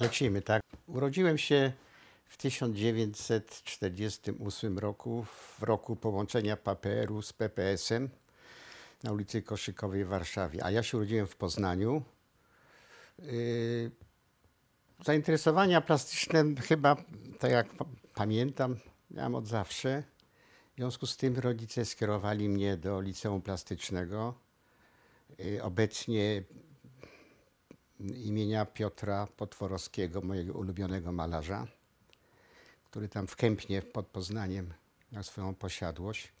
Lecimy, tak. Urodziłem się w 1948 roku, w roku połączenia PPR-u z PPS-em na ulicy Koszykowej w Warszawie. A ja się urodziłem w Poznaniu. Yy, zainteresowania plastyczne chyba, tak jak pamiętam, miałem od zawsze. W związku z tym rodzice skierowali mnie do liceum plastycznego. Yy, obecnie imienia Piotra Potworowskiego, mojego ulubionego malarza, który tam w Kępnie pod Poznaniem miał swoją posiadłość.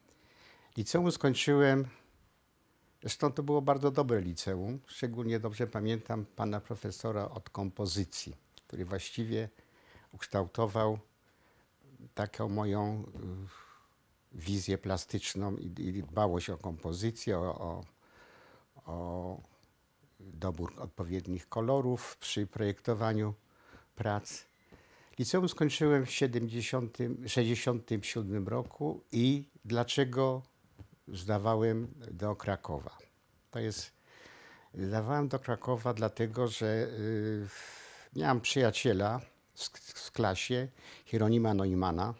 Liceum skończyłem, zresztą to było bardzo dobre liceum, szczególnie dobrze pamiętam pana profesora od kompozycji, który właściwie ukształtował taką moją y, wizję plastyczną i, i dbałość o kompozycję, o, o, o dobór odpowiednich kolorów przy projektowaniu prac. Liceum skończyłem w 70, 67 roku i dlaczego zdawałem do Krakowa? To jest, zdawałem do Krakowa dlatego, że y, miałem przyjaciela z, klasie, Hieronima Neumana,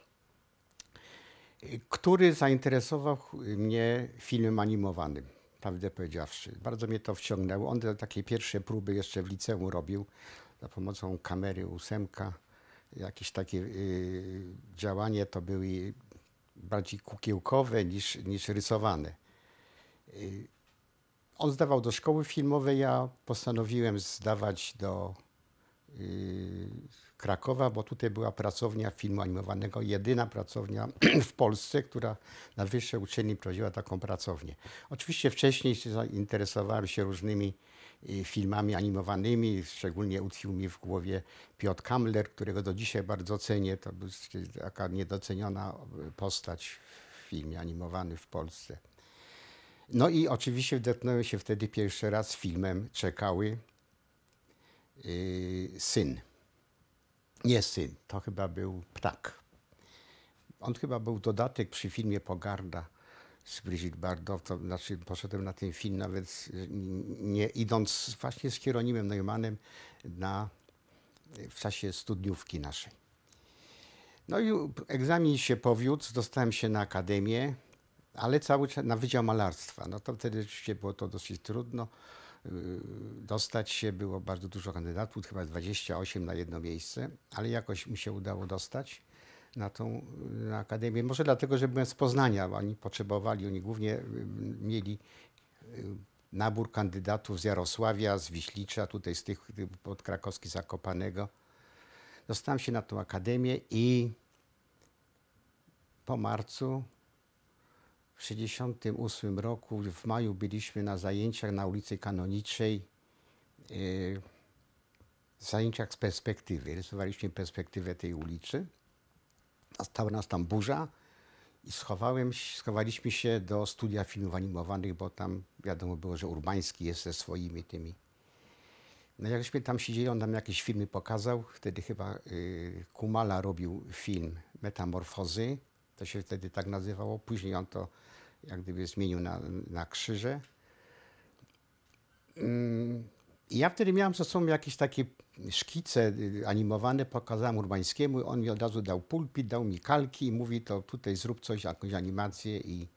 y, który zainteresował mnie filmem animowanym prawdę powiedziawszy. Bardzo mnie to wciągnęło. On te takie pierwsze próby jeszcze w liceum robił za pomocą kamery ósemka. Jakieś takie y, działanie to były bardziej kukiełkowe niż, niż rysowane. Y, on zdawał do szkoły filmowej, ja postanowiłem zdawać do y, Krakowa, bo tutaj była pracownia filmu animowanego, jedyna pracownia w Polsce, która na wyższe uczelni prowadziła taką pracownię. Oczywiście wcześniej zainteresowałem się różnymi y, filmami animowanymi, szczególnie utkwił mi w głowie Piotr Kamler, którego do dzisiaj bardzo cenię. To była taka niedoceniona y, postać w filmie animowanym w Polsce. No i oczywiście wdepnąłem się wtedy pierwszy raz filmem Czekały yy, Syn nie syn, to chyba był ptak. On chyba był dodatek przy filmie Pogarda z Brigitte Bardot. To znaczy poszedłem na ten film nawet nie idąc właśnie z Hieronimem Neumannem na, w czasie studniówki naszej. No i egzamin się powiódł, dostałem się na akademię, ale cały czas na Wydział Malarstwa. No to wtedy rzeczywiście było to dosyć trudno Y, dostać się. Było bardzo dużo kandydatów, chyba 28 na jedno miejsce, ale jakoś mi się udało dostać na tą y, na akademię. Może dlatego, że byłem z Poznania, bo oni potrzebowali, oni głównie y, mieli nabór kandydatów z Jarosławia, z Wiślicza, tutaj z tych pod Krakowski Zakopanego. Dostałem się na tą akademię i po marcu w 1968 roku, w maju, byliśmy na zajęciach na ulicy Kanoniczej, yy, zajęciach z perspektywy. Rysowaliśmy perspektywę tej ulicy. Stała nas tam burza i schowałem, schowaliśmy się do studia filmów animowanych, bo tam wiadomo było, że Urbański jest ze swoimi tymi. No jakśmy tam siedzieli, on nam jakieś filmy pokazał. Wtedy chyba yy, Kumala robił film Metamorfozy. To się wtedy tak nazywało. Później on to jak gdyby zmienił na, na krzyże. I mm, ja wtedy miałem ze sobą jakieś takie szkice y, animowane, pokazałem Urbańskiemu, on mi od razu dał pulpit, dał mi kalki i mówi to tutaj zrób coś, jakąś animację i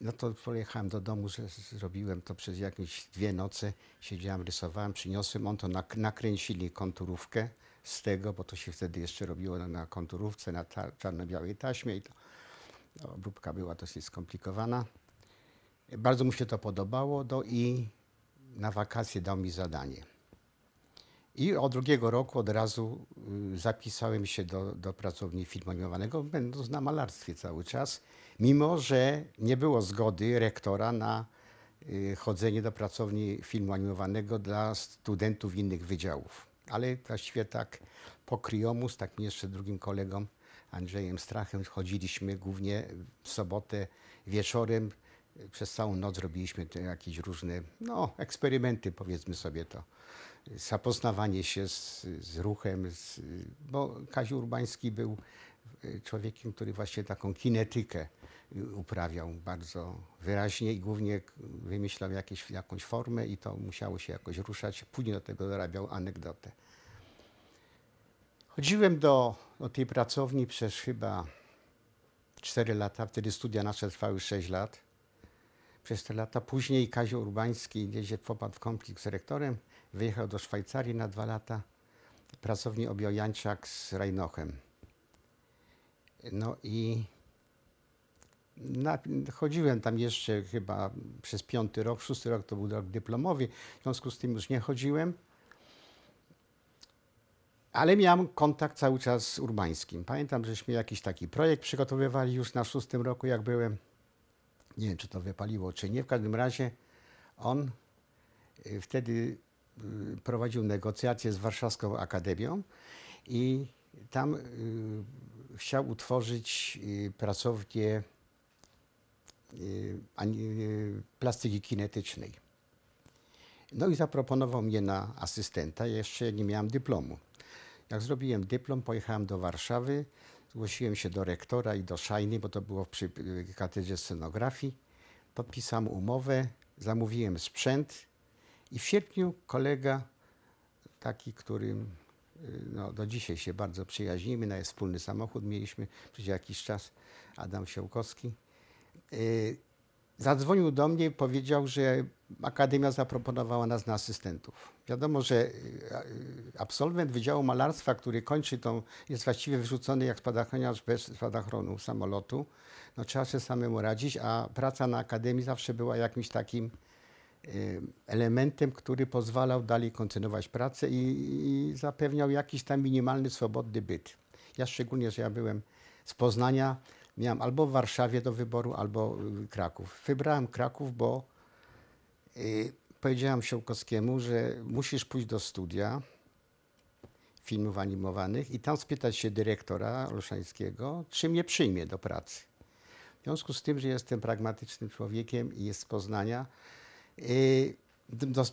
no to pojechałem do domu, że zrobiłem to przez jakieś dwie noce, siedziałem, rysowałem, przyniosłem, on to nakręcili konturówkę, z tego, bo to się wtedy jeszcze robiło na konturówce, na czarno-białej taśmie i to no, obróbka była dosyć skomplikowana. Bardzo mu się to podobało do, no i na wakacje dał mi zadanie. I od drugiego roku od razu y, zapisałem się do, do pracowni filmu animowanego, będąc na malarstwie cały czas, mimo że nie było zgody rektora na y, chodzenie do pracowni filmu animowanego dla studentów innych wydziałów. Ale właściwie tak po kryjomu z takim jeszcze drugim kolegą Andrzejem Strachem chodziliśmy głównie w sobotę wieczorem. Przez całą noc robiliśmy jakieś różne no, eksperymenty, powiedzmy sobie to. Zapoznawanie się z, z ruchem, z, bo Kaziu Urbański był człowiekiem, który właśnie taką kinetykę uprawiał bardzo wyraźnie i głównie wymyślał jakieś, jakąś formę i to musiało się jakoś ruszać. Później do tego dorabiał anegdotę. Chodziłem do, do tej pracowni przez chyba 4 lata, wtedy studia nasze trwały 6 lat. Przez te lata później Kazio Urbański gdzieś popadł w konflikt z rektorem, wyjechał do Szwajcarii na dwa lata. Pracownię objął Janciak z Rajnochem. No i na, chodziłem tam jeszcze chyba przez piąty rok, szósty rok to był rok dyplomowy, w związku z tym już nie chodziłem. Ale miałem kontakt cały czas z Urbańskim. Pamiętam, żeśmy jakiś taki projekt przygotowywali już na szóstym roku, jak byłem. Nie wiem, czy to wypaliło, czy nie. W każdym razie on y, wtedy y, prowadził negocjacje z Warszawską Akademią i tam y, chciał utworzyć pracownię Y, y, plastyki kinetycznej. No i zaproponował mnie na asystenta. Ja jeszcze nie miałem dyplomu. Jak zrobiłem dyplom, pojechałem do Warszawy, zgłosiłem się do rektora i do Szajny, bo to było przy y, katedrze scenografii. Podpisałem umowę, zamówiłem sprzęt i w sierpniu kolega, taki, którym no, do dzisiaj się bardzo przyjaźnimy, na wspólny samochód mieliśmy przez jakiś czas, Adam Siełkowski, Y, zadzwonił do mnie i powiedział, że Akademia zaproponowała nas na asystentów. Wiadomo, że y, y, absolwent Wydziału Malarstwa, który kończy tą, jest właściwie wyrzucony jak spadachroniarz bez spadachronu samolotu. No, trzeba się samemu radzić, a praca na Akademii zawsze była jakimś takim elementem, który pozwalał dalej kontynuować pracę i, i zapewniał jakiś tam minimalny, swobodny byt. Ja szczególnie, że ja byłem z Poznania, miałem albo w Warszawie do wyboru, albo y, Kraków. Wybrałem Kraków, bo y, powiedziałem Siłkowskiemu, że musisz pójść do studia filmów animowanych i tam spytać się dyrektora Olszańskiego, czy mnie przyjmie do pracy. W związku z tym, że jestem pragmatycznym człowiekiem i jest z Poznania, y,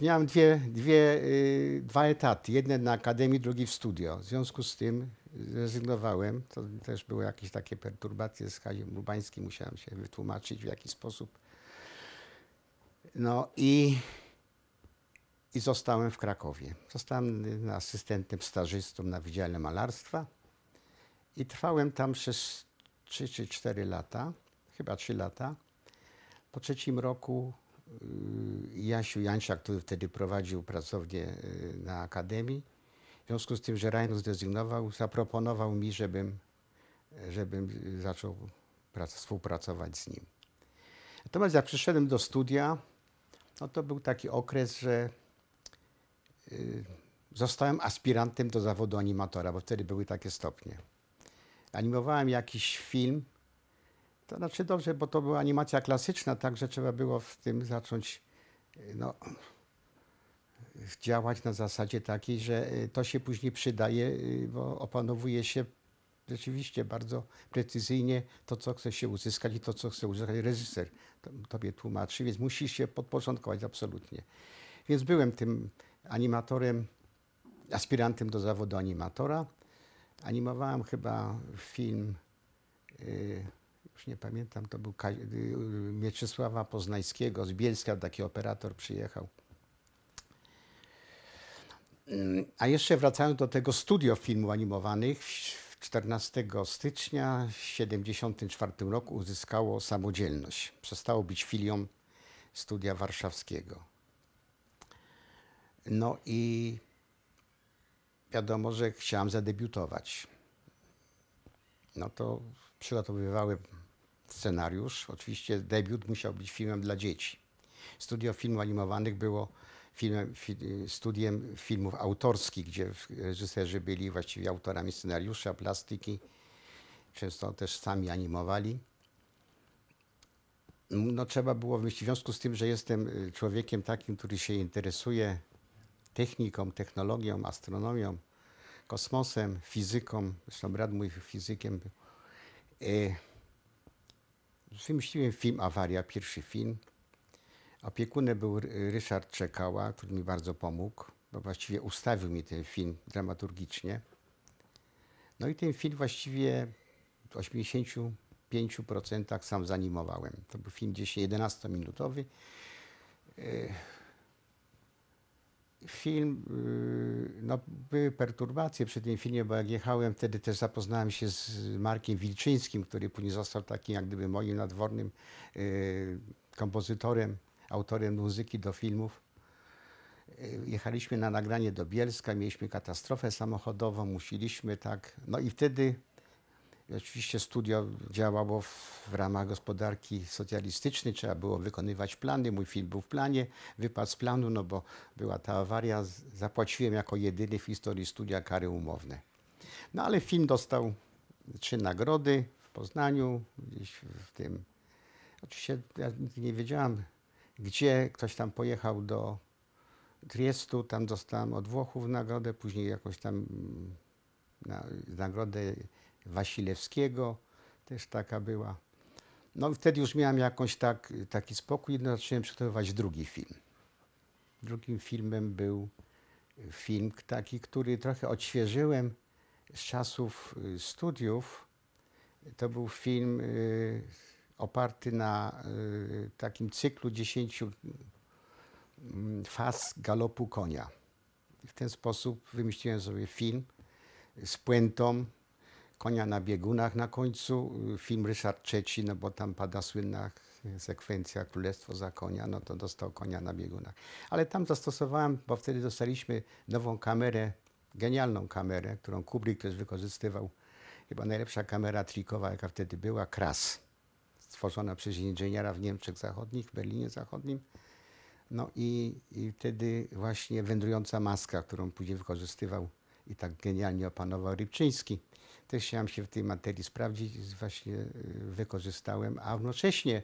miałem dwie, dwie, y, dwa etaty. Jeden na akademii, drugi w studio. W związku z tym zrezygnowałem. To też były jakieś takie perturbacje z Kaziem Lubańskim. Musiałem się wytłumaczyć w jaki sposób. No i, i zostałem w Krakowie. Zostałem asystentem stażystą na Wydziale Malarstwa i trwałem tam przez 3 czy 4 lata, chyba 3 lata. Po trzecim roku y, Jasiu Jańczak, który wtedy prowadził pracownię y, na Akademii, w związku z tym, że Rajno zdezygnował, zaproponował mi, żebym, żebym zaczął prac, współpracować z nim. Natomiast jak przyszedłem do studia, no to był taki okres, że y, zostałem aspirantem do zawodu animatora, bo wtedy były takie stopnie. Animowałem jakiś film, to znaczy dobrze, bo to była animacja klasyczna, także trzeba było w tym zacząć y, no, działać na zasadzie takiej, że y, to się później przydaje, y, bo opanowuje się rzeczywiście bardzo precyzyjnie to, co chce się uzyskać i to, co chce uzyskać reżyser. Tobie tłumaczy, więc musisz się podporządkować absolutnie. Więc byłem tym animatorem, aspirantem do zawodu animatora. Animowałem chyba film, y, już nie pamiętam, to był Mieczysława Poznańskiego z Bielska, taki operator przyjechał. A jeszcze wracając do tego studio filmów animowanych, 14 stycznia 1974 roku uzyskało samodzielność. Przestało być filią studia warszawskiego. No i wiadomo, że chciałam zadebiutować. No to przygotowywały scenariusz. Oczywiście debiut musiał być filmem dla dzieci. Studio filmów animowanych było filmem, studiem filmów autorskich, gdzie reżyserzy byli właściwie autorami scenariusza, plastyki, często też sami animowali. No, trzeba było, w związku z tym, że jestem y, człowiekiem takim, który się interesuje techniką, technologią, astronomią, kosmosem, fizyką, zresztą brat mój fizykiem był, y, wymyśliłem film Awaria, pierwszy film, Opiekunem był Ryszard Czekała, który mi bardzo pomógł, bo właściwie ustawił mi ten film dramaturgicznie. No i ten film właściwie w 85% sam zanimowałem. To był film 11 minutowy e, Film, y, no były perturbacje przy tym filmie, bo jak jechałem, wtedy też zapoznałem się z Markiem Wilczyńskim, który później został takim jak gdyby moim nadwornym y, kompozytorem autorem muzyki do filmów. E, jechaliśmy na nagranie do Bielska, mieliśmy katastrofę samochodową, musieliśmy tak. No i wtedy oczywiście studio działało w, w ramach gospodarki socjalistycznej, trzeba było wykonywać plany. Mój film był w planie, wypadł z planu, no bo była ta awaria. Zapłaciłem jako jedyny w historii studia kary umowne. No ale film dostał trzy nagrody w Poznaniu, gdzieś w tym. Oczywiście ja nie wiedziałam, gdzie ktoś tam pojechał do Triestu, tam dostałem od Włochów nagrodę, później jakąś tam mm, na, nagrodę Wasilewskiego, też taka była. No wtedy już miałem jakąś tak, taki spokój, i no zacząłem przygotowywać drugi film. Drugim filmem był film taki, który trochę odświeżyłem z czasów y, studiów. To był film y, oparty na y, takim cyklu 10 mm, faz galopu konia. W ten sposób wymyśliłem sobie film z puentą konia na biegunach na końcu. Y, film Ryszard III, no bo tam pada słynna y, sekwencja Królestwo za konia, no to dostał konia na biegunach. Ale tam zastosowałem, bo wtedy dostaliśmy nową kamerę, genialną kamerę, którą Kubrick też wykorzystywał. Chyba najlepsza kamera trikowa, jaka wtedy była, Kras stworzona przez inżyniera w Niemczech Zachodnich, w Berlinie Zachodnim. No i, i wtedy właśnie wędrująca maska, którą później wykorzystywał i tak genialnie opanował Rybczyński. Też chciałem się w tej materii sprawdzić, właśnie y, wykorzystałem, a równocześnie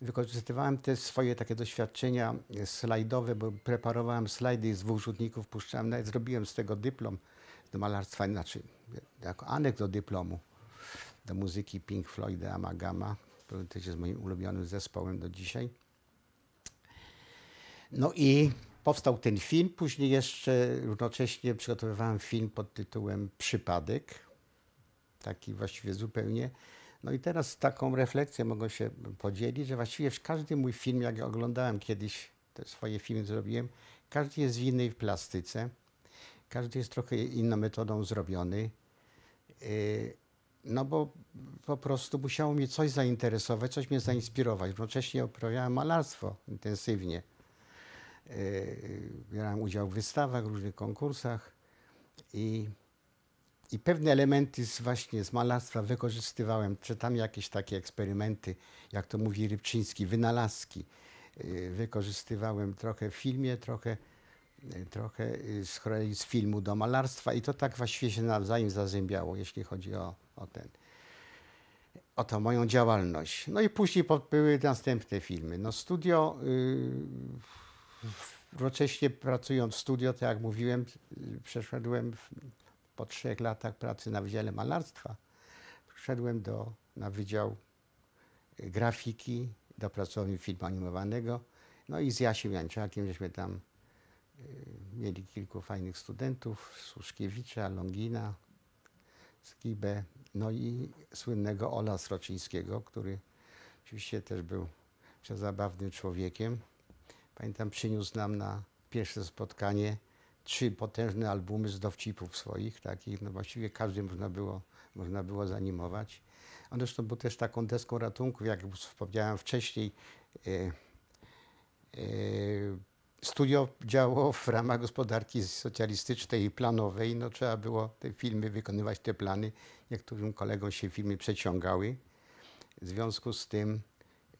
wykorzystywałem te swoje takie doświadczenia y, slajdowe, bo preparowałem slajdy z dwóch puszczałem, nawet zrobiłem z tego dyplom do malarstwa, znaczy y, jako aneks do dyplomu do muzyki Pink Floyd, Amagama. To z jest moim ulubionym zespołem do dzisiaj. No i powstał ten film. Później jeszcze równocześnie przygotowywałem film pod tytułem Przypadek. Taki właściwie zupełnie. No i teraz taką refleksję mogę się podzielić, że właściwie każdy mój film, jak oglądałem kiedyś, te swoje filmy zrobiłem, każdy jest w innej plastyce, każdy jest trochę inną metodą zrobiony. Y, no bo po prostu musiało mnie coś zainteresować, coś mnie zainspirować. Wcześniej uprawiałem malarstwo intensywnie. Yy, brałem udział w wystawach, różnych konkursach i, i pewne elementy z, właśnie z malarstwa wykorzystywałem. Czytam jakieś takie eksperymenty, jak to mówi Rybczyński, wynalazki. Yy, wykorzystywałem trochę w filmie, trochę, yy, trochę z, z filmu do malarstwa i to tak właściwie się nawzajem zazębiało, jeśli chodzi o, o, ten, o to moją działalność. No i później były następne filmy. No studio, yy, wrocześnie pracując w studio, tak jak mówiłem, przeszedłem w, po trzech latach pracy na Wydziale Malarstwa. Przeszedłem do, na Wydział Grafiki, do Pracowni Filmu Animowanego. No i z Jasiem Janczakiem, żeśmy tam yy, mieli kilku fajnych studentów, Słuszkiewicza, Longina, Skibę, no i słynnego Ola Srocińskiego, który oczywiście też był zabawnym człowiekiem. Pamiętam, przyniósł nam na pierwsze spotkanie trzy potężne albumy z dowcipów swoich, takich, no właściwie każdy można było, można było zanimować. On zresztą był też taką deską ratunku, jak wspomniałem wcześniej, yy, yy, studio działo w ramach gospodarki socjalistycznej i planowej. No, trzeba było te filmy wykonywać, te plany. Niektórym kolegom się filmy przeciągały. W związku z tym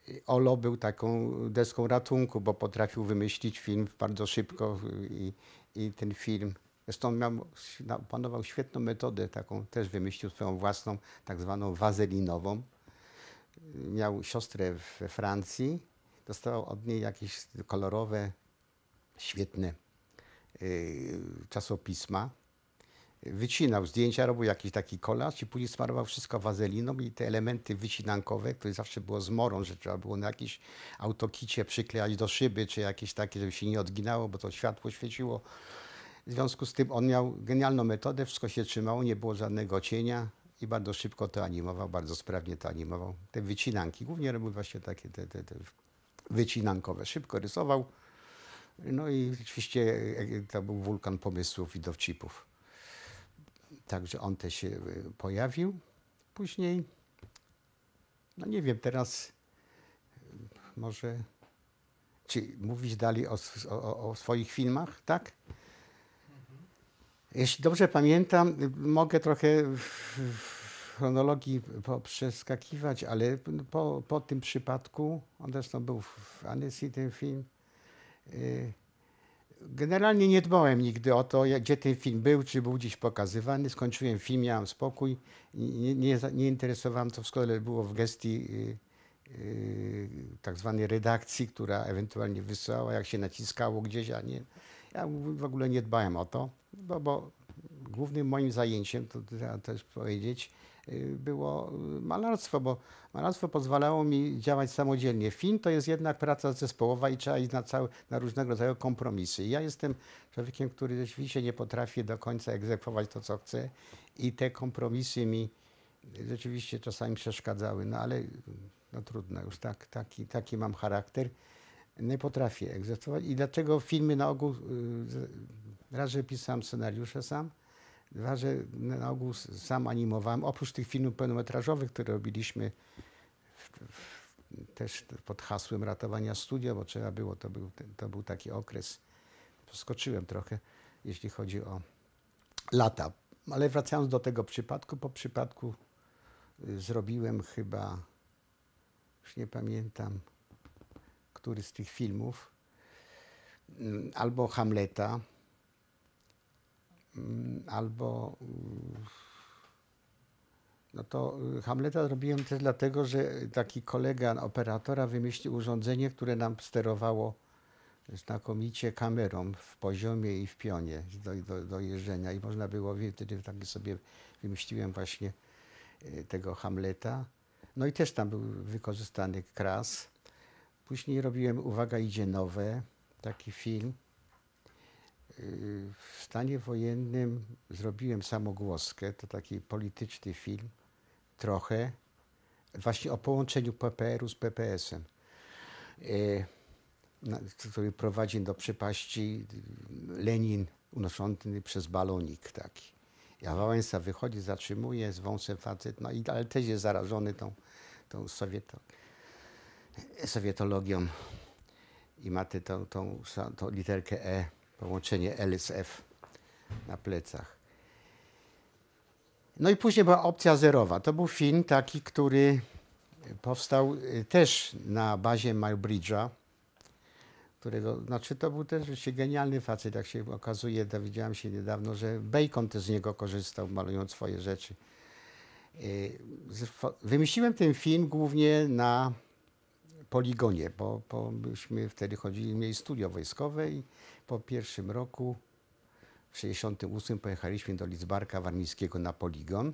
y, Olo był taką deską ratunku, bo potrafił wymyślić film bardzo szybko y, i, i ten film. Zresztą miał, opanował świetną metodę, taką też wymyślił swoją własną, tak zwaną wazelinową. Y, miał siostrę we Francji, dostał od niej jakieś kolorowe świetne y, czasopisma. Wycinał zdjęcia, robił jakiś taki kolaż i później smarował wszystko wazeliną i te elementy wycinankowe, które zawsze było z morą, że trzeba było na jakieś autokicie przyklejać do szyby, czy jakieś takie, żeby się nie odginało, bo to światło świeciło. W związku z tym on miał genialną metodę, wszystko się trzymało, nie było żadnego cienia i bardzo szybko to animował, bardzo sprawnie to animował. Te wycinanki, głównie robił właśnie takie te, te, te wycinankowe. Szybko rysował, no i oczywiście to był wulkan pomysłów i dowcipów. Także on też się y, pojawił. Później, no nie wiem, teraz y, może czy mówić dalej o, o, o swoich filmach, tak? Jeśli dobrze pamiętam, y, mogę trochę w chronologii przeskakiwać, ale no, po, po tym przypadku, on zresztą był w Annecy ten film, Y, generalnie nie dbałem nigdy o to, gdzie ten film był, czy był gdzieś pokazywany. Skończyłem film, miałem spokój. Nie, nie, nie interesowałem, to w szkole było w gestii y, y, tak zwanej redakcji, która ewentualnie wysyłała, jak się naciskało gdzieś, a nie. Ja w ogóle nie dbałem o to, bo, bo głównym moim zajęciem, to trzeba też powiedzieć, Y, było y, malarstwo, bo malarstwo pozwalało mi działać samodzielnie. Film to jest jednak praca zespołowa i trzeba iść na, cały, na różnego rodzaju kompromisy. I ja jestem człowiekiem, który rzeczywiście nie potrafi do końca egzekwować to, co chce i te kompromisy mi rzeczywiście czasami przeszkadzały, no ale no trudno, już tak, taki, taki mam charakter. Nie potrafię egzekwować i dlaczego filmy na ogół, y, raz, że pisałem scenariusze sam, Dwa, że na ogół sam animowałem, oprócz tych filmów pełnometrażowych, które robiliśmy w, w, też pod hasłem ratowania studia, bo trzeba było, to był, to był taki okres, poskoczyłem trochę, jeśli chodzi o lata. Ale wracając do tego przypadku, po przypadku y, zrobiłem chyba, już nie pamiętam, który z tych filmów, mm, albo Hamleta, Mm, albo mm, no to y, Hamleta zrobiłem też dlatego, że taki kolega operatora wymyślił urządzenie, które nam sterowało znakomicie kamerą w poziomie i w pionie do, do, do jeżdżenia i można było, wtedy tak sobie wymyśliłem właśnie y, tego Hamleta. No i też tam był wykorzystany kras. Później robiłem Uwaga idzie nowe, taki film w stanie wojennym zrobiłem samogłoskę, to taki polityczny film, trochę, właśnie o połączeniu PPR-u z PPS-em, e, który prowadzi do przypaści Lenin unoszony przez balonik taki. Ja Wałęsa wychodzi, zatrzymuje, z wąsem facet, no i, ale też jest zarażony tą, tą sowieto, sowietologią i ma tę tą, tą, tą, tą literkę E Połączenie L z F na plecach. No i później była opcja zerowa. To był film taki, który powstał y, też na bazie Marbridge'a, którego, znaczy to był też rzeczywiście genialny facet, jak się okazuje, dowiedziałem się niedawno, że Bacon też z niego korzystał, malując swoje rzeczy. Y, wymyśliłem ten film głównie na poligonie, bo, bo myśmy wtedy chodzili, mieli studio wojskowe i po pierwszym roku, w 68 pojechaliśmy do Lidzbarka Warmińskiego na poligon.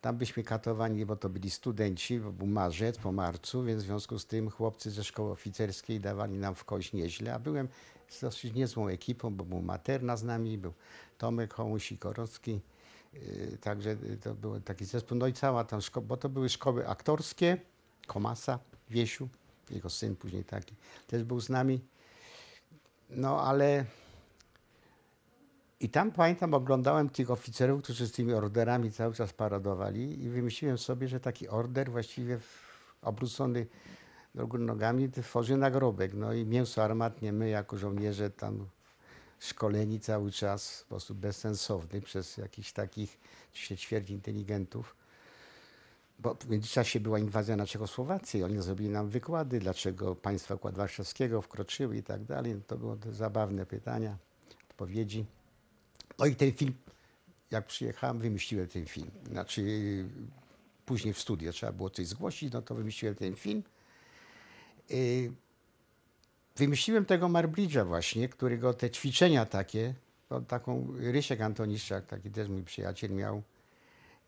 Tam byliśmy katowani, bo to byli studenci, bo był marzec po marcu, więc w związku z tym chłopcy ze szkoły oficerskiej dawali nam w kość nieźle, a byłem z dosyć niezłą ekipą, bo był Materna z nami, był Tomek Hołus Korocki, yy, także to był taki zespół, no i cała ta szkoła, bo to były szkoły aktorskie, Komasa, Wiesiu, jego syn później taki, też był z nami. No ale i tam pamiętam, oglądałem tych oficerów, którzy z tymi orderami cały czas paradowali i wymyśliłem sobie, że taki order właściwie obrócony do góry nogami tworzy nagrobek. No i mięso armatnie my jako żołnierze tam szkoleni cały czas w sposób bezsensowny przez jakichś takich ćwierć inteligentów bo w międzyczasie była inwazja na Czechosłowację, oni zrobili nam wykłady, dlaczego państwa Układ Warszawskiego wkroczyły i tak dalej. To były zabawne pytania, odpowiedzi. No i ten film, jak przyjechałem, wymyśliłem ten film. Znaczy, później w studiu trzeba było coś zgłosić, no to wymyśliłem ten film. Y, wymyśliłem tego Marbridge'a właśnie, którego te ćwiczenia takie, no taką Rysiek Antoniszczak, taki też mój przyjaciel miał,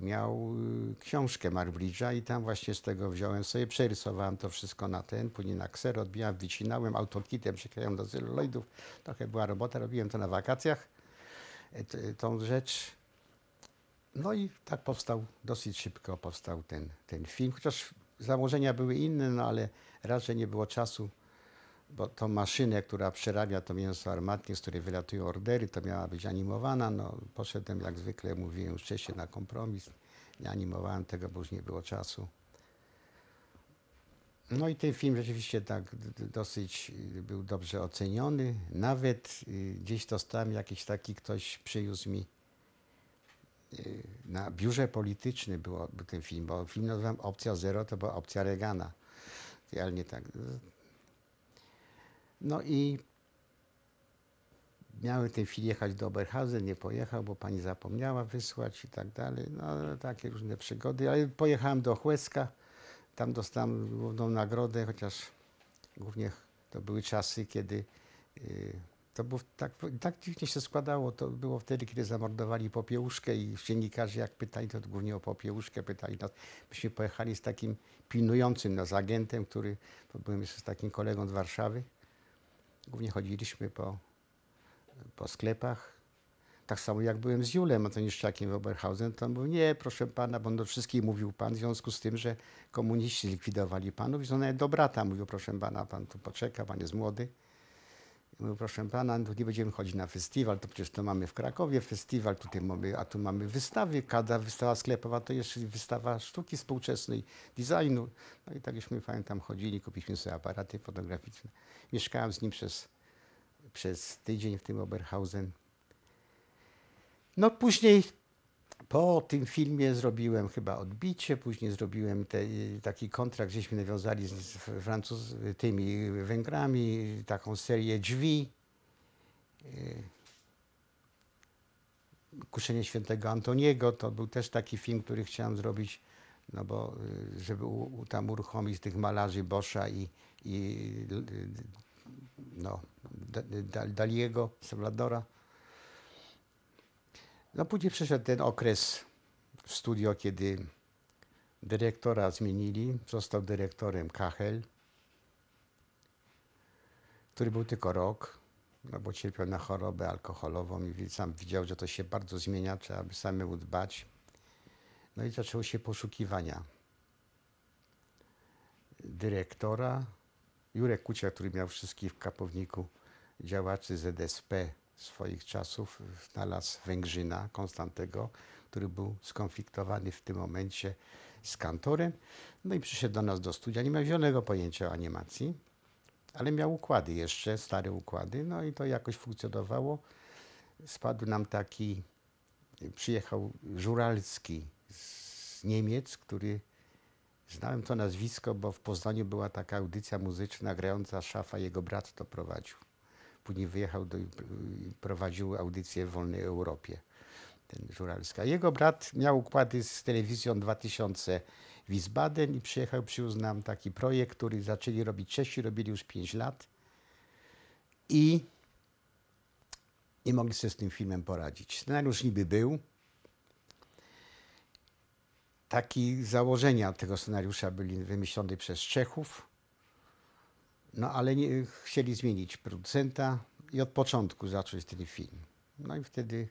miał y, książkę Marbridge'a i tam właśnie z tego wziąłem sobie, przerysowałem to wszystko na ten, później na kser odbijałem, wycinałem, autokitem przyklejałem do celuloidów. Trochę była robota, robiłem to na wakacjach, e, tą rzecz. No i tak powstał, dosyć szybko powstał ten, ten film, chociaż założenia były inne, no ale raz, że nie było czasu, bo tą maszynę, która przerabia to mięso armatnie, z której wylatują ordery, to miała być animowana. No, poszedłem, jak zwykle mówiłem już wcześniej, na kompromis. Nie animowałem tego, bo już nie było czasu. No i ten film rzeczywiście tak dosyć y, był dobrze oceniony. Nawet y, gdzieś to tam jakiś taki ktoś przyniósł mi y, na biurze politycznym był ten film, bo film nazywam Opcja Zero, to była opcja Regana. Realnie tak no i miałem w tej chwili jechać do Oberhausen, nie pojechał, bo pani zapomniała wysłać i tak dalej. No takie różne przygody, ale pojechałem do Chłeska, tam dostałem główną nagrodę, chociaż głównie to były czasy, kiedy y, to było tak, tak dziwnie się składało. To było wtedy, kiedy zamordowali popiełuszkę i dziennikarze jak pytali, to głównie o popiełuszkę pytali nas. No, myśmy pojechali z takim pilnującym nas agentem, który, byłem jeszcze z takim kolegą z Warszawy, Głównie chodziliśmy po, po sklepach. Tak samo jak byłem z Julem Antoniszczakiem w Oberhausen, to on mówił, nie, proszę pana, bo do wszystkich mówił pan w związku z tym, że komuniści zlikwidowali panów. I on nawet do brata mówił, proszę pana, pan tu poczeka, pan jest młody. Mówił, proszę pana, tu no nie będziemy chodzić na festiwal, to przecież to mamy w Krakowie festiwal, tutaj mamy, a tu mamy wystawy, kada, wystawa sklepowa, to jeszcze wystawa sztuki współczesnej, designu. No i takśmy, pamiętam, chodzili, kupiliśmy sobie aparaty fotograficzne. Mieszkałem z nim przez, przez tydzień w tym Oberhausen. No później po tym filmie zrobiłem chyba odbicie, później zrobiłem te, y, taki kontrakt, żeśmy nawiązali z, z Francuz, tymi Węgrami, taką serię Drzwi, y, Kuszenie Świętego Antoniego, to był też taki film, który chciałem zrobić, no bo y, żeby u, tam uruchomić tych malarzy Boscha i, i no, Daliego, Salvadora. No później przyszedł ten okres w studio, kiedy dyrektora zmienili. Został dyrektorem Kachel, który był tylko rok, no bo cierpiał na chorobę alkoholową i sam widział, że to się bardzo zmienia, trzeba by samemu dbać. No i zaczęło się poszukiwania dyrektora. Jurek Kucia, który miał wszystkich w kapowniku działaczy ZSP e swoich czasów znalazł Węgrzyna Konstantego, który był skonfliktowany w tym momencie z kantorem. No i przyszedł do nas do studia. Nie miał zielonego pojęcia o animacji, ale miał układy jeszcze, stare układy. No i to jakoś funkcjonowało. Spadł nam taki, przyjechał Żuralski z Niemiec, który Znałem to nazwisko, bo w Poznaniu była taka audycja muzyczna grająca szafa, jego brat to prowadził. Później wyjechał do, prowadził audycję w Wolnej Europie, ten Żuralska. Jego brat miał układy z telewizją 2000 Wiesbaden i przyjechał, przyjął nam taki projekt, który zaczęli robić Czesi, robili już 5 lat i nie mogli sobie z tym filmem poradzić. Scenariusz niby był, taki założenia tego scenariusza byli wymyślone przez Czechów, no ale nie, chcieli zmienić producenta i od początku zacząć ten film. No i wtedy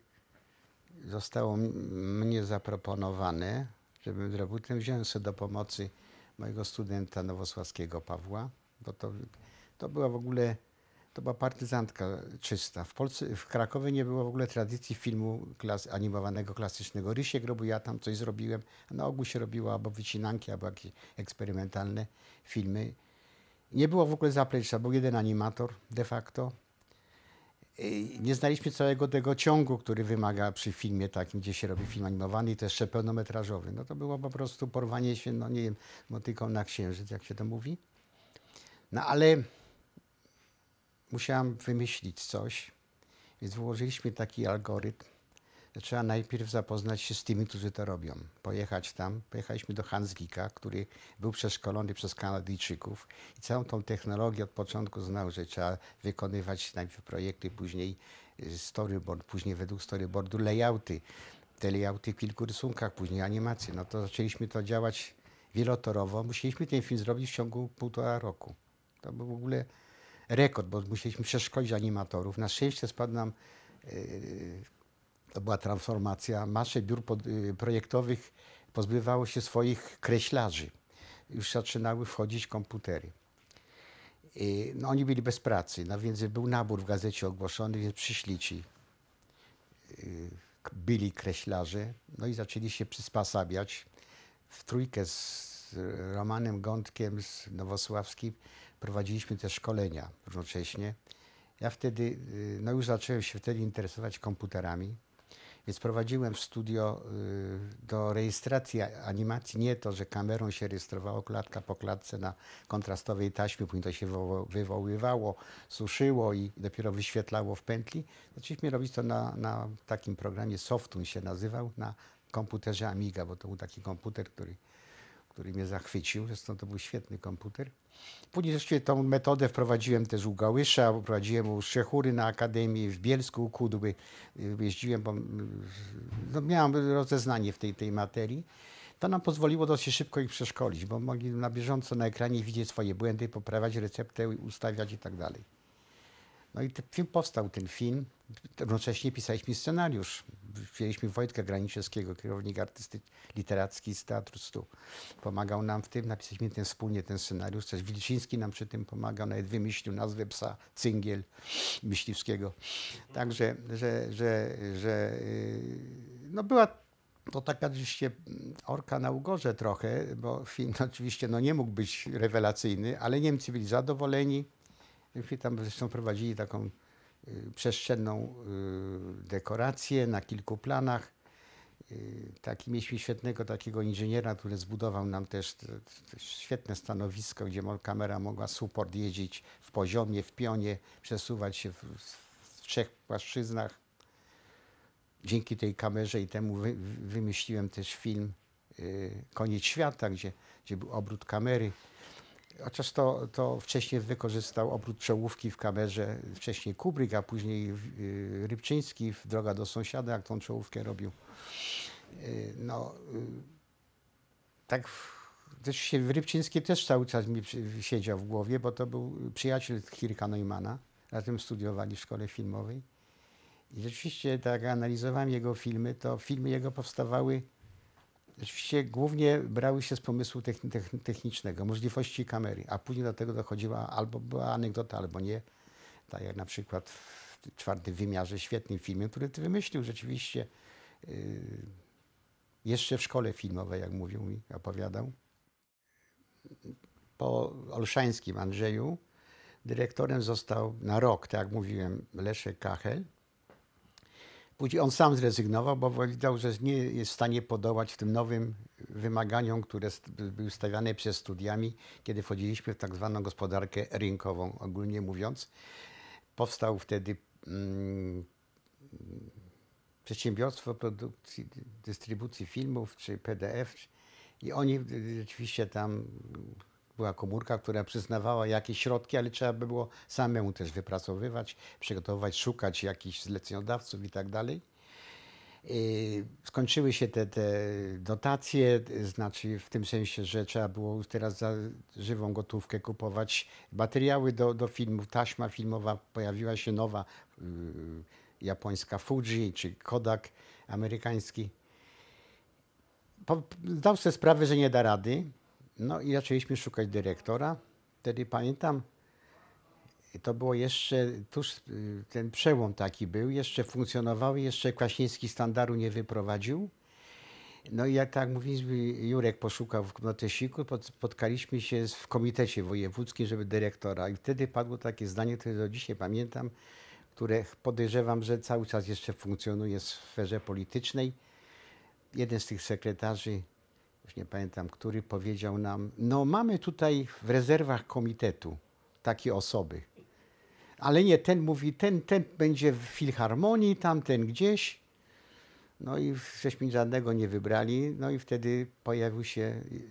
zostało mnie zaproponowane, żebym zrobił ten. Wziąłem się do pomocy mojego studenta nowosławskiego Pawła, bo to, to była w ogóle, to była partyzantka czysta. W, Polsce, w Krakowie nie było w ogóle tradycji filmu klas, animowanego klasycznego. Rysiek robił, ja tam coś zrobiłem. Na ogół się robiło albo wycinanki, albo jakieś eksperymentalne filmy nie było w ogóle zaplecza, był jeden animator de facto. Nie znaliśmy całego tego ciągu, który wymaga przy filmie takim, gdzie się robi film animowany i to jeszcze pełnometrażowy. No to było po prostu porwanie się, no nie wiem, motyką na księżyc, jak się to mówi. No ale musiałam wymyślić coś, więc wyłożyliśmy taki algorytm, trzeba najpierw zapoznać się z tymi, którzy to robią. Pojechać tam, pojechaliśmy do Hansgika, który był przeszkolony przez Kanadyjczyków i całą tą technologię od początku znał, że trzeba wykonywać najpierw projekty, później y, storyboard, później według storyboardu layouty, te layouty w kilku rysunkach, później animacje. No to zaczęliśmy to działać wielotorowo. Musieliśmy ten film zrobić w ciągu półtora roku. To był w ogóle rekord, bo musieliśmy przeszkodzić animatorów. Na szczęście spadł nam yy, to była transformacja. Masze biur pod, y, projektowych pozbywało się swoich kreślarzy. Już zaczynały wchodzić komputery. I, y, no, oni byli bez pracy, no więc był nabór w gazecie ogłoszony, więc przyszli ci y, byli kreślarze, no i zaczęli się przyspasabiać. W trójkę z Romanem Gątkiem z Nowosławskim prowadziliśmy też szkolenia równocześnie. Ja wtedy, no już zacząłem się wtedy interesować komputerami. Więc prowadziłem studio y, do rejestracji animacji. Nie to, że kamerą się rejestrowało klatka po klatce na kontrastowej taśmie, później to się wywoływało, suszyło i dopiero wyświetlało w pętli. Zaczęliśmy robić to na, na takim programie Softun się nazywał, na komputerze Amiga, bo to był taki komputer, który który mnie zachwycił, zresztą to był świetny komputer. Później zresztą tą metodę wprowadziłem też u Gałysza, prowadziłem u Szechury na Akademii, w Bielsku, u Kudły. Y, jeździłem, bo y, no, miałem rozeznanie w tej, tej materii. To nam pozwoliło dosyć szybko ich przeszkolić, bo mogli na bieżąco na ekranie widzieć swoje błędy, poprawiać receptę, ustawiać i tak dalej. No i ten film powstał, ten film. Równocześnie pisaliśmy scenariusz. Wzięliśmy Wojtka Graniczewskiego, kierownik artysty literacki z Teatru Stu. Pomagał nam w tym, napisaliśmy ten wspólnie ten scenariusz. Też Wilczyński nam przy tym pomagał, nawet wymyślił nazwę psa Cyngiel Myśliwskiego. Także, że, że, że y, no była to taka oczywiście orka na ugorze trochę, bo film oczywiście no, nie mógł być rewelacyjny, ale Niemcy byli zadowoleni, no tam zresztą prowadzili taką y, przestrzenną y, dekorację na kilku planach. Y, taki mieliśmy świetnego takiego inżyniera, który zbudował nam też, świetne stanowisko, gdzie kamera mogła support jeździć w poziomie, w pionie, przesuwać się w, w trzech płaszczyznach. Dzięki tej kamerze i temu wy, wymyśliłem też film Koniec świata, gdzie, gdzie był obrót kamery chociaż to, to wcześniej wykorzystał obrót czołówki w kamerze, wcześniej Kubrick, a później y, Rybczyński w Droga do Sąsiada, jak tą czołówkę robił. Y, no, y, tak się Rybczyński też cały czas mi siedział w głowie, bo to był przyjaciel Kirka Neumana, razem studiowali w szkole filmowej. I rzeczywiście, tak analizowałem jego filmy, to filmy jego powstawały oczywiście głównie brały się z pomysłu technicznego, możliwości kamery, a później do tego dochodziła albo była anegdota, albo nie. Tak jak na przykład w czwartym wymiarze, świetnym filmie, który ty wymyślił rzeczywiście. Yy, jeszcze w szkole filmowej, jak mówił mi, opowiadał. Po Olszańskim Andrzeju dyrektorem został na rok, tak jak mówiłem, Leszek Kachel Później on sam zrezygnował, bo widział, że nie jest w stanie podołać w tym nowym wymaganiom, które były stawiane przez studiami, kiedy wchodziliśmy w tak zwaną gospodarkę rynkową, ogólnie mówiąc. Powstał wtedy mm, przedsiębiorstwo produkcji, dystrybucji filmów, czy PDF, i oni y, rzeczywiście tam była komórka, która przyznawała jakieś środki, ale trzeba by było samemu też wypracowywać, przygotowywać, szukać jakichś zleceniodawców i tak dalej. Y, skończyły się te, te dotacje, znaczy w tym sensie, że trzeba było już teraz za żywą gotówkę kupować materiały do, do filmów. Taśma filmowa pojawiła się nowa, y, japońska Fuji czy Kodak amerykański. zdał sobie sprawę, że nie da rady no i zaczęliśmy szukać dyrektora. Wtedy pamiętam, to było jeszcze, tuż y, ten przełom taki był, jeszcze funkcjonował, jeszcze Kwaśniewski standardu nie wyprowadził. No i jak tak mówiliśmy, Jurek poszukał w notesiku, spotkaliśmy się w komitecie wojewódzkim, żeby dyrektora i wtedy padło takie zdanie, które do dzisiaj pamiętam, które podejrzewam, że cały czas jeszcze funkcjonuje w sferze politycznej. Jeden z tych sekretarzy już nie pamiętam, który powiedział nam, no mamy tutaj w rezerwach komitetu takie osoby. Ale nie, ten mówi, ten, ten będzie w filharmonii, tamten gdzieś. No i żeśmy żadnego nie wybrali, no i wtedy pojawił się y,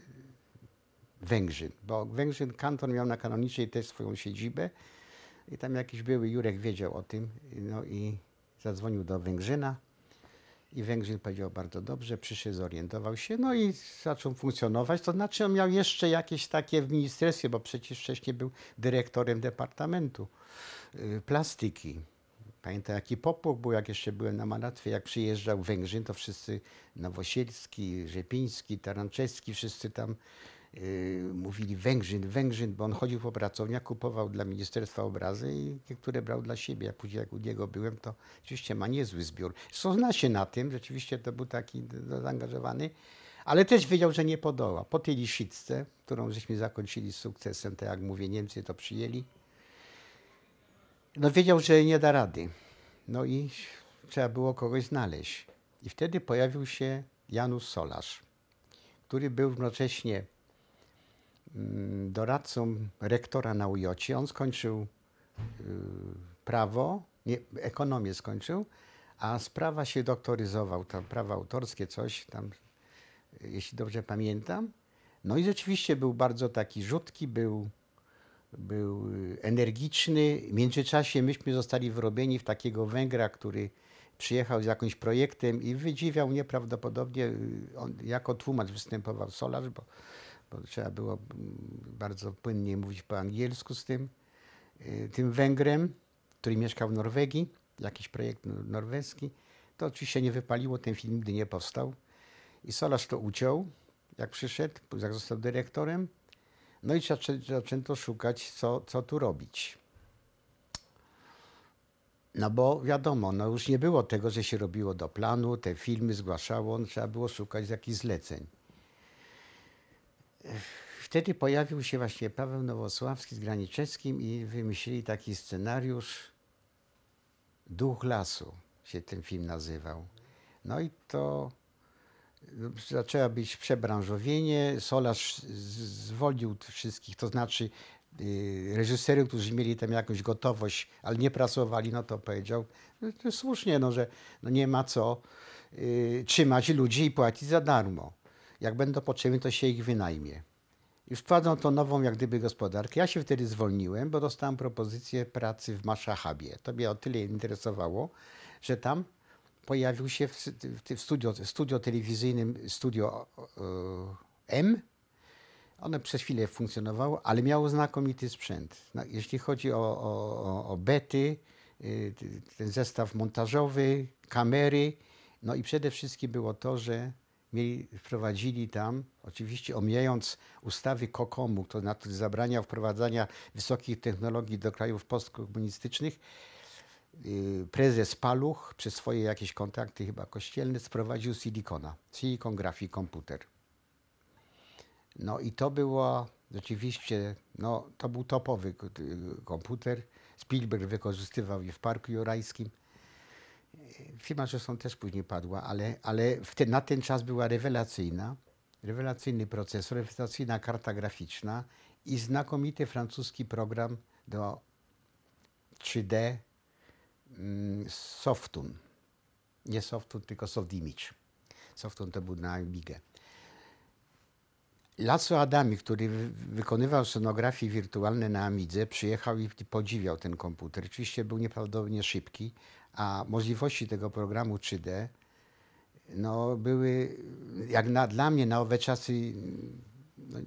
Węgrzyn, bo Węgrzyn kanton miał na Kanoniczej też swoją siedzibę i tam jakiś były Jurek wiedział o tym, no i zadzwonił do Węgrzyna i Węgrzyn powiedział bardzo dobrze, przyszedł, zorientował się, no i zaczął funkcjonować. To znaczy, on miał jeszcze jakieś takie w ministerstwie, bo przecież wcześniej był dyrektorem departamentu y, plastyki. Pamiętam, jaki popłoch był, jak jeszcze byłem na Malatwie, jak przyjeżdżał Węgrzyn, to wszyscy Nowosielski, Rzepiński, Taranczewski, wszyscy tam Y, mówili Węgrzyn, Węgrzyn, bo on chodził po pracowniach, kupował dla Ministerstwa Obrazy i niektóre brał dla siebie. Jak później jak u niego byłem, to oczywiście ma niezły zbiór. Co zna się na tym, rzeczywiście to był taki zaangażowany, ale też wiedział, że nie podoła. Po tej lisicce, którą żeśmy zakończyli z sukcesem, tak jak mówię, Niemcy to przyjęli, no wiedział, że nie da rady. No i trzeba było kogoś znaleźć. I wtedy pojawił się Janusz Solarz, który był równocześnie Y, doradcą rektora na Ujocie. On skończył y, prawo, nie, ekonomię skończył, a sprawa się doktoryzował, tam prawa autorskie, coś tam, jeśli dobrze pamiętam. No i rzeczywiście był bardzo taki rzutki, był, był energiczny. W międzyczasie myśmy zostali wyrobieni w takiego Węgra, który przyjechał z jakimś projektem i wydziwiał nieprawdopodobnie. Y, on jako tłumacz występował Solarz, bo bo trzeba było mm, bardzo płynnie mówić po angielsku z tym, y, tym Węgrem, który mieszkał w Norwegii, jakiś projekt norweski. To oczywiście nie wypaliło, ten film nigdy nie powstał. I Solarz to uciął, jak przyszedł, jak został dyrektorem. No i zaczę, zaczęto szukać, co, co tu robić. No bo wiadomo, no już nie było tego, że się robiło do planu, te filmy zgłaszało, no trzeba było szukać jakichś zleceń wtedy pojawił się właśnie Paweł Nowosławski z Graniczewskim i wymyślili taki scenariusz Duch Lasu się ten film nazywał. No i to no, zaczęła być przebranżowienie. Solarz zwolnił wszystkich, to znaczy y, reżyserów, którzy mieli tam jakąś gotowość, ale nie pracowali, no to powiedział, no, to słusznie, no, że no nie ma co y, trzymać ludzi i płacić za darmo jak będą potrzebne, to się ich wynajmie. I wprowadzą to nową, jak gdyby, gospodarkę. Ja się wtedy zwolniłem, bo dostałem propozycję pracy w Maszachabie. To mnie o tyle interesowało, że tam pojawił się w, w studio, studio telewizyjnym Studio M. Ono przez chwilę funkcjonowało, ale miało znakomity sprzęt. No, jeśli chodzi o, o, o bety, y, ten zestaw montażowy, kamery, no i przede wszystkim było to, że mieli, wprowadzili tam, oczywiście omijając ustawy Kokomu, to znaczy zabrania wprowadzania wysokich technologii do krajów postkomunistycznych, y, prezes Paluch przez swoje jakieś kontakty chyba kościelne sprowadził silikona, silikon grafii komputer. No i to było rzeczywiście, no to był topowy komputer. Spielberg wykorzystywał je w Parku Jurajskim firma zresztą też później padła, ale, ale na ten czas była rewelacyjna, rewelacyjny procesor, rewelacyjna karta graficzna i znakomity francuski program do 3D mm, Softun. Nie Softun, tylko Softimage. Softun to był na Amigę. Laco Adami, który wykonywał scenografie wirtualne na Amidze, przyjechał i podziwiał ten komputer. Oczywiście był nieprawdopodobnie szybki, a możliwości tego programu 3D no, były jak na, dla mnie na owe czasy no,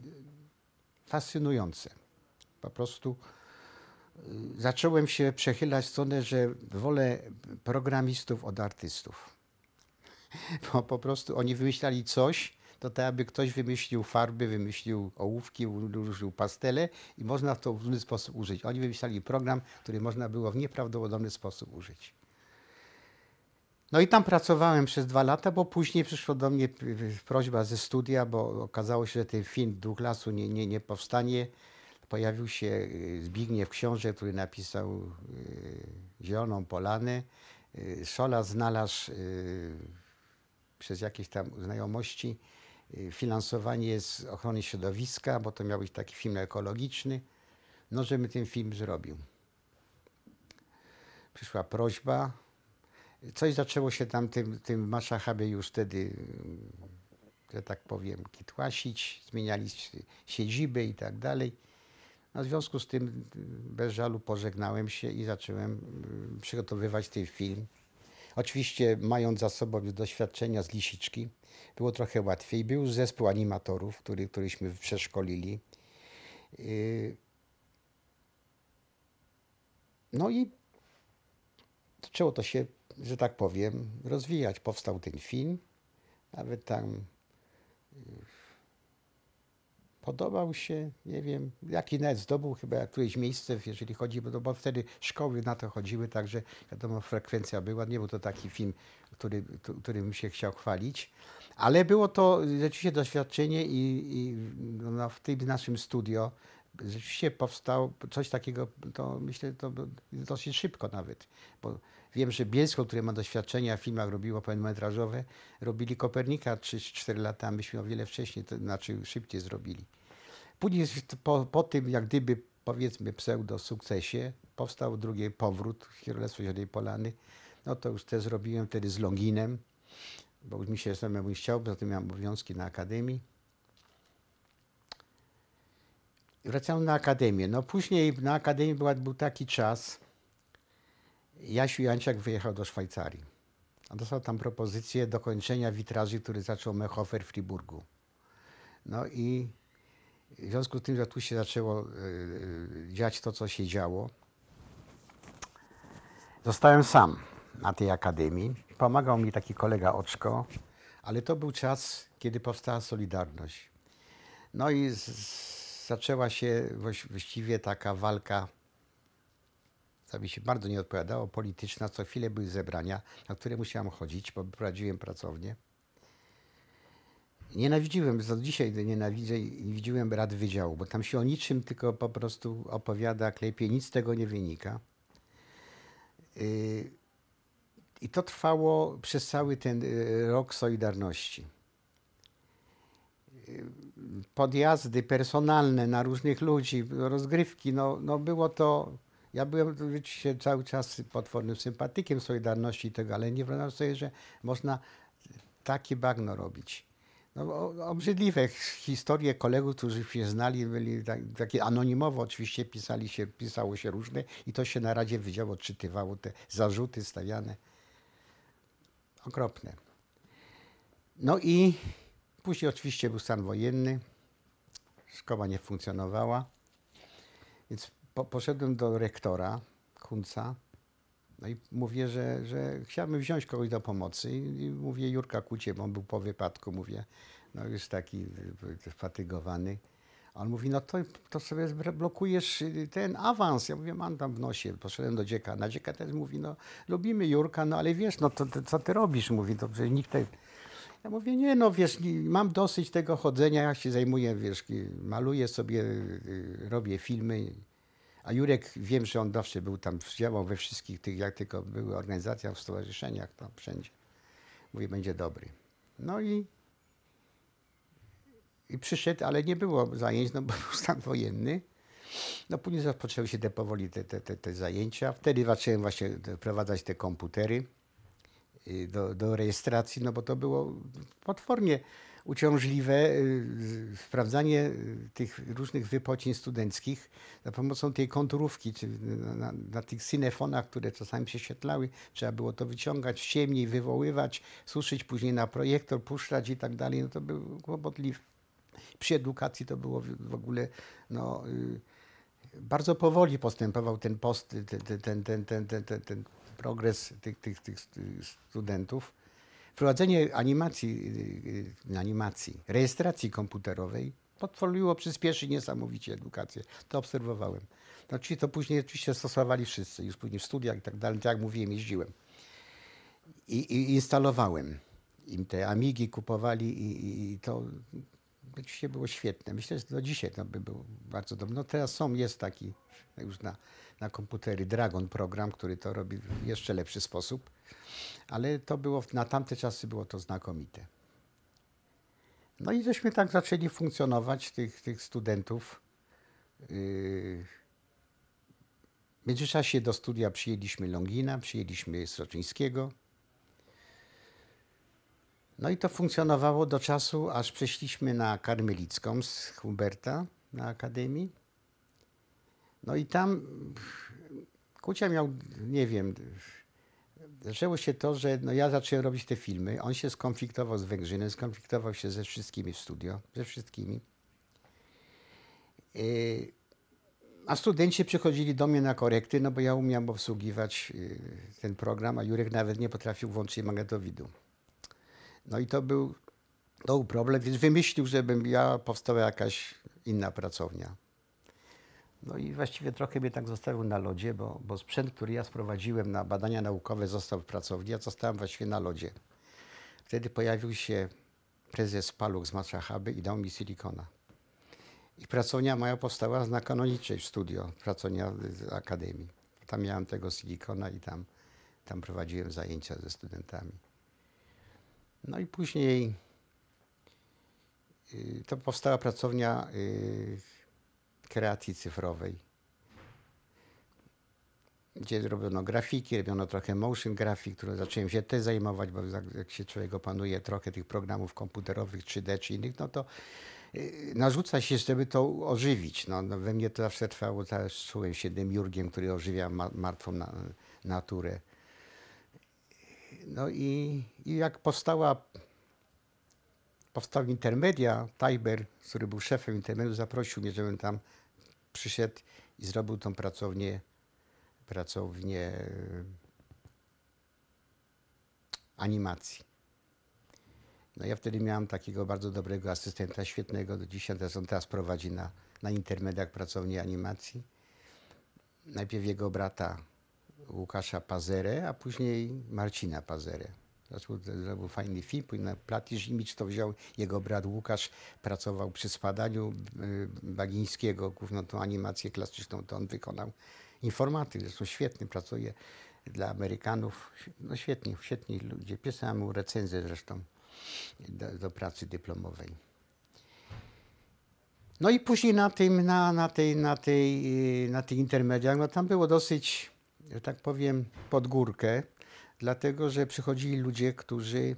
fascynujące. Po prostu y, zacząłem się przechylać w stronę, że wolę programistów od artystów. Bo po prostu oni wymyślali coś, to tak aby ktoś wymyślił farby, wymyślił ołówki, użył pastele i można to w różny sposób użyć. Oni wymyślali program, który można było w nieprawdopodobny sposób użyć. No i tam pracowałem przez dwa lata, bo później przyszła do mnie prośba ze studia, bo okazało się, że ten film Dwóch Lasu nie, nie, nie powstanie. Pojawił się y, Zbigniew Książę, który napisał y, Zieloną Polany. Szola znalazł y, przez jakieś tam znajomości finansowanie z ochrony środowiska, bo to miał być taki film ekologiczny, no żebym ten film zrobił. Przyszła prośba, Coś zaczęło się tam tym, tym Maszachabie już wtedy, że tak powiem, kitłasić, zmieniali siedziby i tak dalej. No, w związku z tym bez żalu pożegnałem się i zacząłem mm, przygotowywać ten film. Oczywiście mając za sobą doświadczenia z Lisiczki, było trochę łatwiej. Był zespół animatorów, który, któryśmy przeszkolili. Yy, no i zaczęło to się że tak powiem, rozwijać. Powstał ten film, nawet tam y, podobał się, nie wiem, jaki net zdobył chyba któreś miejsce, jeżeli chodzi, bo, bo wtedy szkoły na to chodziły, także wiadomo, frekwencja była, nie był to taki film, który, którym się chciał chwalić, ale było to rzeczywiście doświadczenie i, i no, w tym naszym studio rzeczywiście powstał coś takiego, to myślę, to dosyć szybko nawet, bo Wiem, że Bielsko, które ma doświadczenia w filmach, robiło pełnometrażowe, robili Kopernika 3-4 lata, a myśmy o wiele wcześniej, to znaczy szybciej zrobili. Później po, po tym, jak gdyby powiedzmy pseudo sukcesie, powstał drugi powrót Kierolestwo Zielonej Polany. No to już też zrobiłem wtedy z Longinem, bo już mi się samemu nie chciał, poza tym miałem obowiązki na Akademii. wracałem na Akademię. No później na Akademii był taki czas, Jasiu Janciak wyjechał do Szwajcarii. A dostał tam propozycję dokończenia witraży, który zaczął Mechofer w Friburgu. No i w związku z tym, że tu się zaczęło e, e, dziać to, co się działo, zostałem sam na tej akademii. Pomagał mi taki kolega Oczko, ale to był czas, kiedy powstała Solidarność. No i zaczęła się właściwie taka walka co mi się bardzo nie odpowiadało, polityczna. Co chwilę były zebrania, na które musiałam chodzić, bo prowadziłem pracownię. Nienawidziłem, do dzisiaj nienawidzę, widziłem rad wydziału, bo tam się o niczym tylko po prostu opowiada, klepie, nic z tego nie wynika. Y, I to trwało przez cały ten y, rok Solidarności. Y, podjazdy personalne na różnych ludzi, rozgrywki, no, no było to ja byłem oczywiście cały czas potwornym sympatykiem Solidarności i tego, ale nie wyobrażam sobie, że można takie bagno robić. No, obrzydliwe historie kolegów, którzy się znali, byli tak, takie anonimowo oczywiście pisali się, pisało się różne i to się na Radzie Wydziału odczytywało, te zarzuty stawiane. Okropne. No i później oczywiście był stan wojenny, szkoła nie funkcjonowała, więc po, poszedłem do rektora Kunca no i mówię, że, że chciałbym wziąć kogoś do pomocy. I mówię Jurka Kucie, bo on był po wypadku, mówię, no już taki y, y, fatygowany. On mówi, no to, to sobie blokujesz y, ten awans. Ja mówię, mam tam w nosie. Poszedłem do dzieka, na dzieka też mówi, no lubimy Jurka, no ale wiesz, no to, to co ty robisz? Mówi, to przecież nikt... Ja mówię, nie no, wiesz, mam dosyć tego chodzenia, ja się zajmuję, wiesz, maluję sobie, robię filmy, a Jurek, wiem, że on zawsze był tam, działał we wszystkich tych, jak tylko były organizacjach, w stowarzyszeniach, tam wszędzie. Mówi, będzie dobry. No i, i przyszedł, ale nie było zajęć, no bo był stan wojenny. No później rozpoczęły się te powoli te, te, te, te zajęcia. Wtedy zacząłem właśnie wprowadzać te komputery y, do, do rejestracji, no bo to było potwornie uciążliwe y, sprawdzanie y, tych różnych wypocin studenckich za pomocą tej konturówki, czy na, na, na tych synefonach, które czasami się świetlały, trzeba było to wyciągać w ciemni, wywoływać, suszyć później na projektor, puszczać i tak dalej. No to był kłopotliwe. Przy edukacji to było w ogóle no, y, bardzo powoli postępował ten, post, ten, ten, ten, ten, ten, ten, ten progres tych, tych, tych studentów. Wprowadzenie animacji, y, y, animacji, rejestracji komputerowej pozwoliło przyspieszyć niesamowicie edukację. To obserwowałem. No, czyli to później oczywiście stosowali wszyscy, już później w studiach i tak dalej, tak jak mówiłem, jeździłem. I, i instalowałem. Im te Amigi kupowali i, i, i to oczywiście było świetne. Myślę, że do dzisiaj to by było bardzo dobre. No teraz są, jest taki już na, na komputery Dragon program, który to robi w jeszcze lepszy sposób. Ale to było, na tamte czasy było to znakomite. No i żeśmy tak zaczęli funkcjonować, tych, tych studentów. Yy, w międzyczasie do studia przyjęliśmy Longina, przyjęliśmy Soczyńskiego. No i to funkcjonowało do czasu, aż przeszliśmy na Karmelicką z Huberta na Akademii. No i tam Kucia miał, nie wiem, zaczęło się to, że no ja zacząłem robić te filmy. On się skonfliktował z Węgrzynem, skonfliktował się ze wszystkimi w studio, ze wszystkimi. Yy, a studenci przychodzili do mnie na korekty, no bo ja umiałem obsługiwać yy, ten program, a Jurek nawet nie potrafił włączyć magnetowidu. No i to był, to był problem, więc wymyślił, żebym ja powstała jakaś inna pracownia. No i właściwie trochę mnie tak zostawił na lodzie, bo, bo sprzęt, który ja sprowadziłem na badania naukowe, został w pracowni, a zostałem właściwie na lodzie. Wtedy pojawił się prezes Paluch z Machachaby i dał mi silikona. I pracownia moja powstała na kanoniczej studio, pracownia z akademii. Tam miałem tego silikona i tam, tam prowadziłem zajęcia ze studentami. No i później y, to powstała pracownia y, kreacji cyfrowej, gdzie robiono grafiki, robiono trochę motion grafik, które zacząłem się też zajmować, bo jak się człowiek opanuje trochę tych programów komputerowych 3D czy innych, no to y, narzuca się, żeby to ożywić. No, no we mnie to zawsze trwało, też czułem się demiurgiem, który ożywia ma martwą na naturę. No i, i jak powstała powstał Intermedia, Tajber, który był szefem Intermedia, zaprosił mnie, żebym tam przyszedł i zrobił tą pracownię, pracownię e, animacji. No ja wtedy miałem takiego bardzo dobrego asystenta, świetnego do dzisiaj, teraz on teraz prowadzi na, na intermediach pracownię animacji. Najpierw jego brata Łukasza Pazerę, a później Marcina Pazerę. Zaczął, zrobił fajny film, pójdę na Platisz Imicz to wziął. Jego brat Łukasz pracował przy spadaniu y, Bagińskiego, główną tą animację klasyczną, to on wykonał. Informatyk, zresztą świetny, pracuje dla Amerykanów. No świetni, świetni ludzie. Pisałem mu recenzję zresztą do, do pracy dyplomowej. No i później na tym, na, na, tej, na, tej, y, na tych intermediach, no tam było dosyć, że tak powiem, pod górkę dlatego że przychodzili ludzie, którzy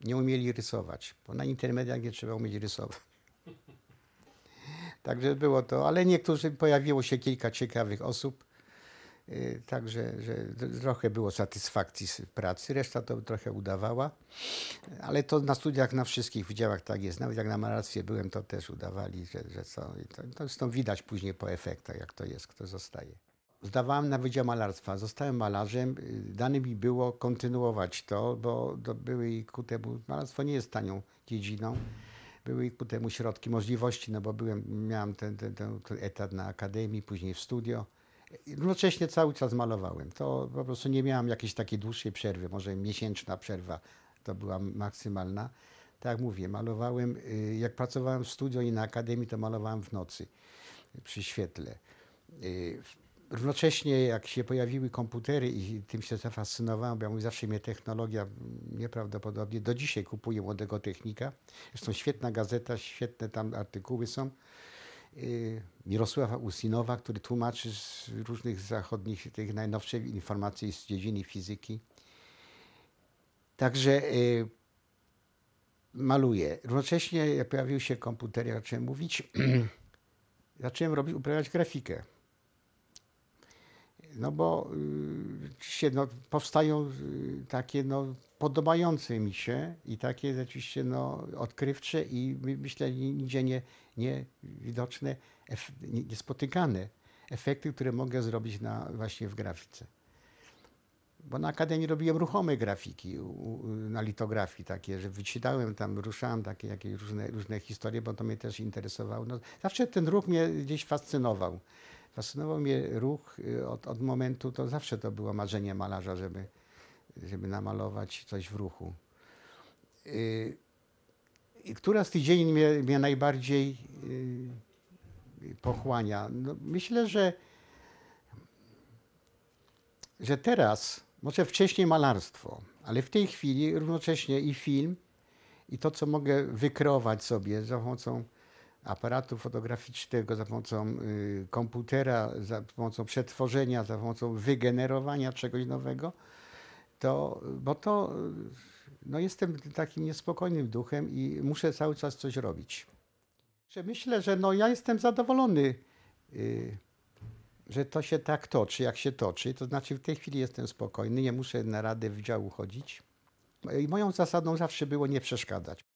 nie umieli rysować, bo na intermediach nie trzeba umieć rysować. Także było to, ale niektórzy, pojawiło się kilka ciekawych osób, y, także że trochę było satysfakcji z pracy, reszta to trochę udawała, ale to na studiach, na wszystkich wydziałach tak jest, nawet jak na malarstwie byłem, to też udawali, że, że co, to, to, to widać później po efektach, jak to jest, kto zostaje zdawałem na Wydział Malarstwa. Zostałem malarzem. Y, dane mi było kontynuować to, bo to były i ku temu, malarstwo nie jest tanią dziedziną. Były i ku temu środki, możliwości, no bo byłem, miałem ten, ten, ten, ten etat na akademii, później w studio. Jednocześnie cały czas malowałem. To po prostu nie miałem jakiejś takiej dłuższej przerwy, może miesięczna przerwa to była maksymalna. Tak jak mówię, malowałem, y, jak pracowałem w studio i na akademii, to malowałem w nocy przy świetle. Y, równocześnie jak się pojawiły komputery i tym się zafascynowałem, bo ja mówię, zawsze mnie technologia nieprawdopodobnie, do dzisiaj kupuję młodego technika. Zresztą świetna gazeta, świetne tam artykuły są. Y, Mirosława Usinowa, który tłumaczy z różnych zachodnich, tych najnowszych informacji z dziedziny fizyki. Także y, maluję. Równocześnie jak pojawił się komputer, jak zacząłem mówić, zacząłem robić, uprawiać grafikę. No bo oczywiście no, powstają y, takie no, podobające mi się i takie rzeczywiście no, odkrywcze i myślę nigdzie nie, nie widoczne, niespotykane efekty, które mogę zrobić na, właśnie w grafice. Bo na Akademii robiłem ruchome grafiki na litografii takie, że wyczytałem tam, ruszałem takie jakieś różne, różne historie, bo to mnie też interesowało. No, zawsze ten ruch mnie gdzieś fascynował. Fascynował mnie ruch y, od, od momentu, to zawsze to było marzenie malarza, żeby, żeby namalować coś w ruchu. Y, I która z tydzień mnie, mnie najbardziej y, pochłania? No, myślę, że, że teraz, może wcześniej malarstwo, ale w tej chwili równocześnie i film, i to, co mogę wykrować sobie za pomocą aparatu fotograficznego, za pomocą y, komputera, za pomocą przetworzenia, za pomocą wygenerowania czegoś nowego, to, bo to no jestem takim niespokojnym duchem i muszę cały czas coś robić. Myślę, że no ja jestem zadowolony, y, że to się tak toczy, jak się toczy. To znaczy w tej chwili jestem spokojny, nie muszę na radę wydziału chodzić. No I moją zasadą zawsze było nie przeszkadzać.